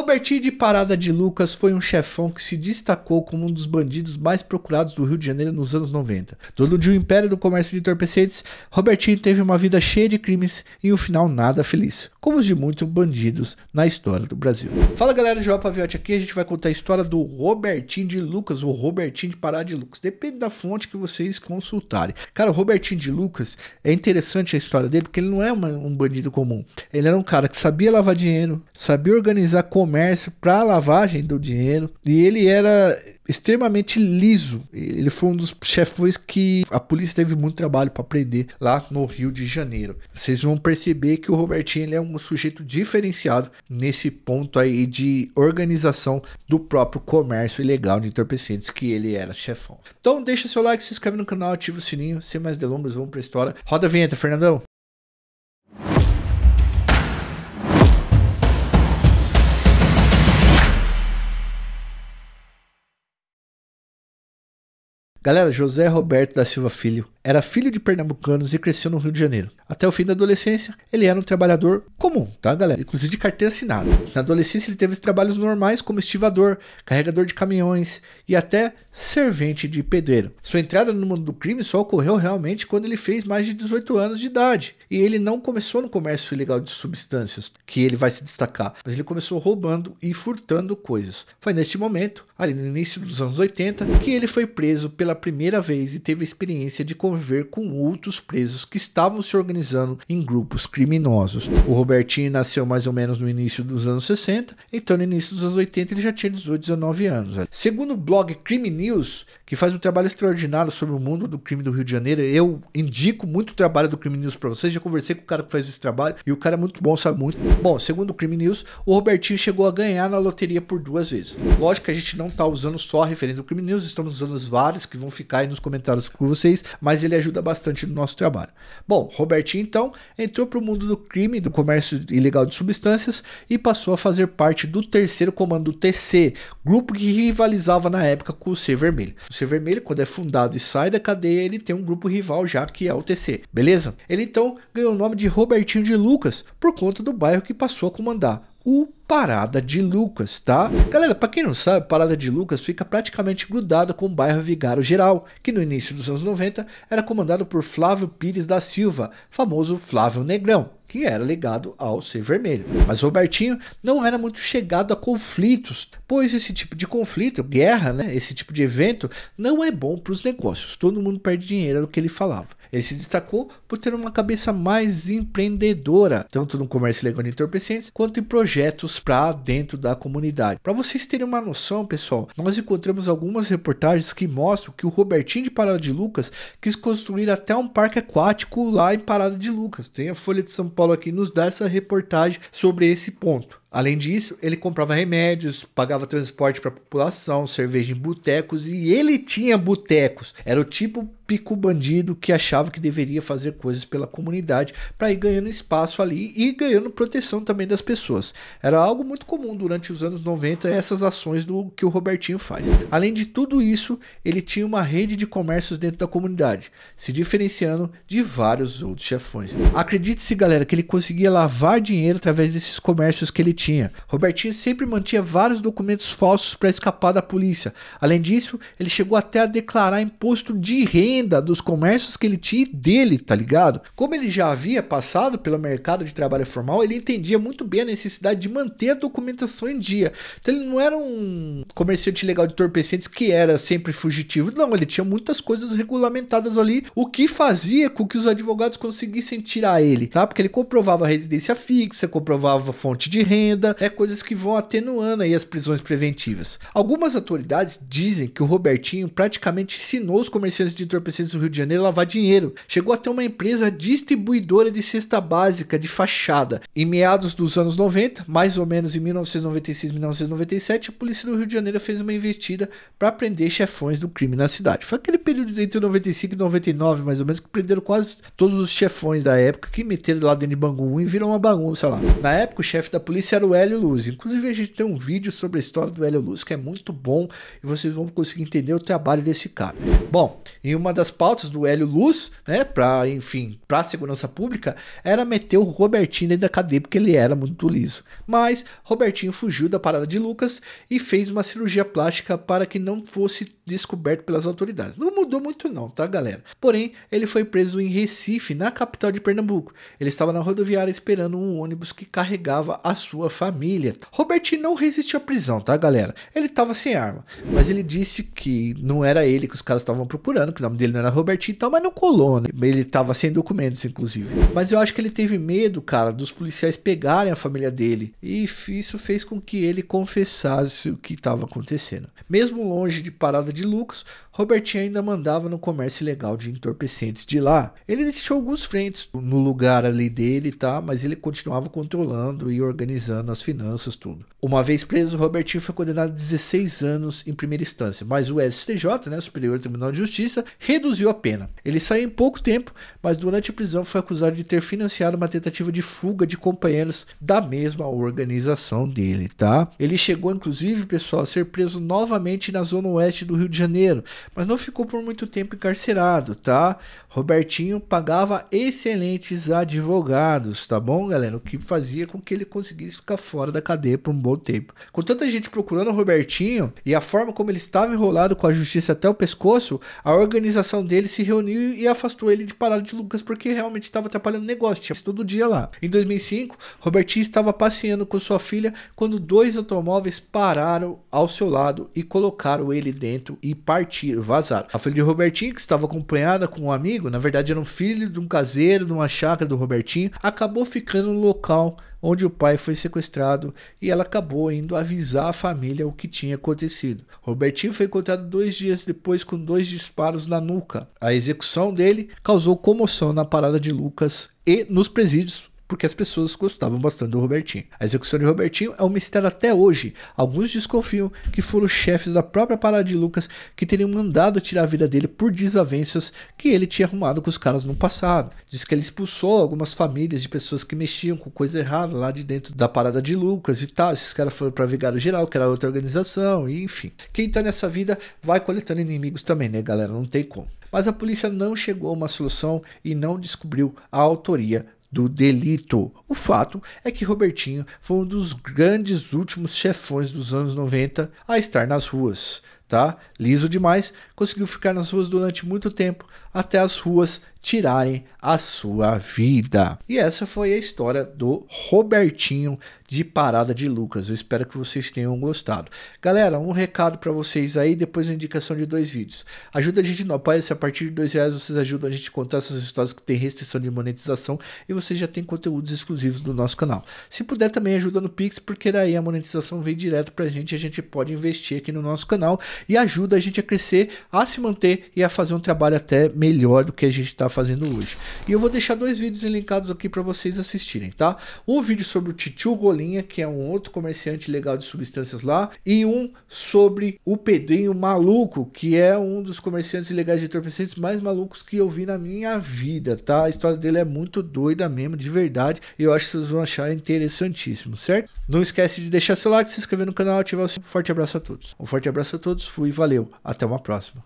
Robertinho de Parada de Lucas foi um chefão que se destacou como um dos bandidos mais procurados do Rio de Janeiro nos anos 90. Dono de um império do comércio de entorpecentes, Robertinho teve uma vida cheia de crimes e um final nada feliz, como os de muitos bandidos na história do Brasil. Fala galera, João Paviotti aqui, a gente vai contar a história do Robertinho de Lucas, ou Robertinho de Parada de Lucas, depende da fonte que vocês consultarem. Cara, o Robertinho de Lucas, é interessante a história dele, porque ele não é uma, um bandido comum. Ele era um cara que sabia lavar dinheiro, sabia organizar comércio, comércio para lavagem do dinheiro e ele era extremamente liso. Ele foi um dos chefões que a polícia teve muito trabalho para prender lá no Rio de Janeiro. Vocês vão perceber que o Robertinho é um sujeito diferenciado nesse ponto aí de organização do próprio comércio ilegal de entorpecentes que ele era chefão. Então deixa seu like, se inscreve no canal, ativa o sininho. Sem mais delongas, vamos para a história. Roda a vinheta, Fernandão. Galera, José Roberto da Silva Filho era filho de pernambucanos e cresceu no Rio de Janeiro. Até o fim da adolescência, ele era um trabalhador comum, tá, galera? Inclusive de carteira assinada. Na adolescência, ele teve trabalhos normais como estivador, carregador de caminhões e até servente de pedreiro. Sua entrada no mundo do crime só ocorreu realmente quando ele fez mais de 18 anos de idade. E ele não começou no comércio ilegal de substâncias, que ele vai se destacar, mas ele começou roubando e furtando coisas. Foi neste momento ali no início dos anos 80, que ele foi preso pela primeira vez e teve a experiência de conviver com outros presos que estavam se organizando em grupos criminosos. O Robertinho nasceu mais ou menos no início dos anos 60, então no início dos anos 80 ele já tinha 18, 19 anos. Segundo o blog Crime News, que faz um trabalho extraordinário sobre o mundo do crime do Rio de Janeiro, eu indico muito o trabalho do Crime News para vocês, já conversei com o cara que faz esse trabalho e o cara é muito bom, sabe muito. Bom, segundo o Crime News, o Robertinho chegou a ganhar na loteria por duas vezes. Lógico que a gente não está usando só a referência do Crime News, estamos usando vários que vão ficar aí nos comentários com vocês, mas ele ajuda bastante no nosso trabalho. Bom, Robertinho então entrou para o mundo do crime, do comércio ilegal de substâncias e passou a fazer parte do terceiro comando TC, grupo que rivalizava na época com o C Vermelho. O C Vermelho, quando é fundado e sai da cadeia, ele tem um grupo rival já que é o TC, beleza? Ele então ganhou o nome de Robertinho de Lucas por conta do bairro que passou a comandar o Parada de Lucas, tá? Galera, para quem não sabe, Parada de Lucas fica praticamente grudada com o bairro Vigário Geral, que no início dos anos 90 era comandado por Flávio Pires da Silva, famoso Flávio Negrão, que era ligado ao Ser Vermelho. Mas Robertinho não era muito chegado a conflitos, pois esse tipo de conflito, guerra, né, esse tipo de evento, não é bom para os negócios. Todo mundo perde dinheiro, era o que ele falava. Ele se destacou por ter uma cabeça mais empreendedora, tanto no comércio legal de entorpecentes quanto em projetos para dentro da comunidade. Para vocês terem uma noção, pessoal, nós encontramos algumas reportagens que mostram que o Robertinho de Parada de Lucas quis construir até um parque aquático lá em Parada de Lucas. Tem a Folha de São Paulo aqui nos dá essa reportagem sobre esse ponto. Além disso, ele comprava remédios, pagava transporte para a população, cerveja em botecos e ele tinha botecos. Era o tipo típico bandido que achava que deveria fazer coisas pela comunidade para ir ganhando espaço ali e ganhando proteção também das pessoas. Era algo muito comum durante os anos 90 essas ações do que o Robertinho faz. Além de tudo isso, ele tinha uma rede de comércios dentro da comunidade, se diferenciando de vários outros chefões. Acredite-se, galera, que ele conseguia lavar dinheiro através desses comércios que ele tinha. Robertinho sempre mantinha vários documentos falsos para escapar da polícia. Além disso, ele chegou até a declarar imposto de renda renda dos comércios que ele tinha dele, tá ligado? Como ele já havia passado pelo mercado de trabalho formal, ele entendia muito bem a necessidade de manter a documentação em dia. Então ele não era um comerciante legal de torpecentes que era sempre fugitivo, não, ele tinha muitas coisas regulamentadas ali, o que fazia com que os advogados conseguissem tirar ele, tá? Porque ele comprovava residência fixa, comprovava fonte de renda, é coisas que vão atenuando aí as prisões preventivas. Algumas autoridades dizem que o Robertinho praticamente ensinou os comerciantes de torpecentes do Rio de Janeiro lavar dinheiro. Chegou até uma empresa distribuidora de cesta básica de fachada. Em meados dos anos 90, mais ou menos em 1996, 1997, a polícia do Rio de Janeiro fez uma investida para prender chefões do crime na cidade. Foi aquele período entre 95 e 99, mais ou menos, que prenderam quase todos os chefões da época que meteram lá dentro de Bangu e virou uma bagunça lá. Na época, o chefe da polícia era o Hélio Luz. Inclusive, a gente tem um vídeo sobre a história do Hélio Luz que é muito bom e vocês vão conseguir entender o trabalho desse cara. Bom, em uma das das pautas do Hélio Luz, né, para, enfim, para a segurança pública, era meter o Robertinho dentro da cadeia porque ele era muito liso. Mas Robertinho fugiu da parada de Lucas e fez uma cirurgia plástica para que não fosse descoberto pelas autoridades. Não mudou muito não, tá, galera? Porém, ele foi preso em Recife, na capital de Pernambuco. Ele estava na rodoviária esperando um ônibus que carregava a sua família. Robertinho não resistiu à prisão, tá, galera? Ele estava sem arma, mas ele disse que não era ele que os caras estavam procurando, que o nome dele não era Robertinho e tal, mas não colou, né? Ele tava sem documentos, inclusive. Mas eu acho que ele teve medo, cara, dos policiais pegarem a família dele. E isso fez com que ele confessasse o que estava acontecendo. Mesmo longe de parada de lucros, Robertinho ainda mandava no comércio ilegal de entorpecentes de lá. Ele deixou alguns frentes no lugar ali dele, tá? Mas ele continuava controlando e organizando as finanças, tudo. Uma vez preso, Robertinho foi condenado a 16 anos em primeira instância, mas o STJ, né, Superior Tribunal de Justiça, reduziu a pena. Ele saiu em pouco tempo, mas durante a prisão foi acusado de ter financiado uma tentativa de fuga de companheiros da mesma organização dele, tá? Ele chegou, inclusive, pessoal, a ser preso novamente na zona oeste do Rio de Janeiro, mas não ficou por muito tempo encarcerado, tá? Robertinho pagava excelentes advogados, tá bom, galera? O que fazia com que ele conseguisse ficar fora da cadeia por um bom tempo. Com tanta gente procurando o Robertinho e a forma como ele estava enrolado com a justiça até o pescoço, a organização dele se reuniu e afastou ele de parada de Lucas porque realmente estava atrapalhando o negócio, tinha todo dia lá. Em 2005, Robertinho estava passeando com sua filha quando dois automóveis pararam ao seu lado e colocaram ele dentro e partiram vazaram. A filha de Robertinho, que estava acompanhada com um amigo, na verdade era um filho de um caseiro de uma chácara do Robertinho, acabou ficando no local onde o pai foi sequestrado e ela acabou indo avisar a família o que tinha acontecido. Robertinho foi encontrado dois dias depois com dois disparos na nuca. A execução dele causou comoção na parada de Lucas e nos presídios porque as pessoas gostavam bastante do Robertinho. A execução de Robertinho é um mistério até hoje. Alguns desconfiam que foram chefes da própria Parada de Lucas que teriam mandado tirar a vida dele por desavenças que ele tinha arrumado com os caras no passado. Diz que ele expulsou algumas famílias de pessoas que mexiam com coisa errada lá de dentro da Parada de Lucas e tal. Esses caras foram para Vigário Geral, que era outra organização, e enfim. Quem tá nessa vida vai coletando inimigos também, né, galera? Não tem como. Mas a polícia não chegou a uma solução e não descobriu a autoria do delito. O fato é que Robertinho foi um dos grandes últimos chefões dos anos 90 a estar nas ruas. Tá? Liso demais, conseguiu ficar nas ruas durante muito tempo, até as ruas tirarem a sua vida. E essa foi a história do Robertinho de Parada de Lucas. Eu espero que vocês tenham gostado. Galera, um recado para vocês aí, depois a indicação de dois vídeos. Ajuda a gente no Apoia-se, a partir de dois reais vocês ajudam a gente a contar essas histórias que tem restrição de monetização e vocês já têm conteúdos exclusivos do nosso canal. Se puder também ajuda no Pix, porque daí a monetização vem direto pra gente e a gente pode investir aqui no nosso canal e ajuda a gente a crescer, a se manter e a fazer um trabalho até melhor do que a gente está fazendo hoje. E eu vou deixar dois vídeos linkados aqui para vocês assistirem, tá? Um vídeo sobre o Titio Golinha, que é um outro comerciante legal de substâncias lá, e um sobre o Pedrinho Maluco, que é um dos comerciantes legais de entorpecentes mais malucos que eu vi na minha vida, tá? A história dele é muito doida mesmo, de verdade, e eu acho que vocês vão achar interessantíssimo, certo? Não esquece de deixar seu like, se inscrever no canal, ativar o sininho. Um forte abraço a todos. Um forte abraço a todos, fui, valeu, até uma próxima.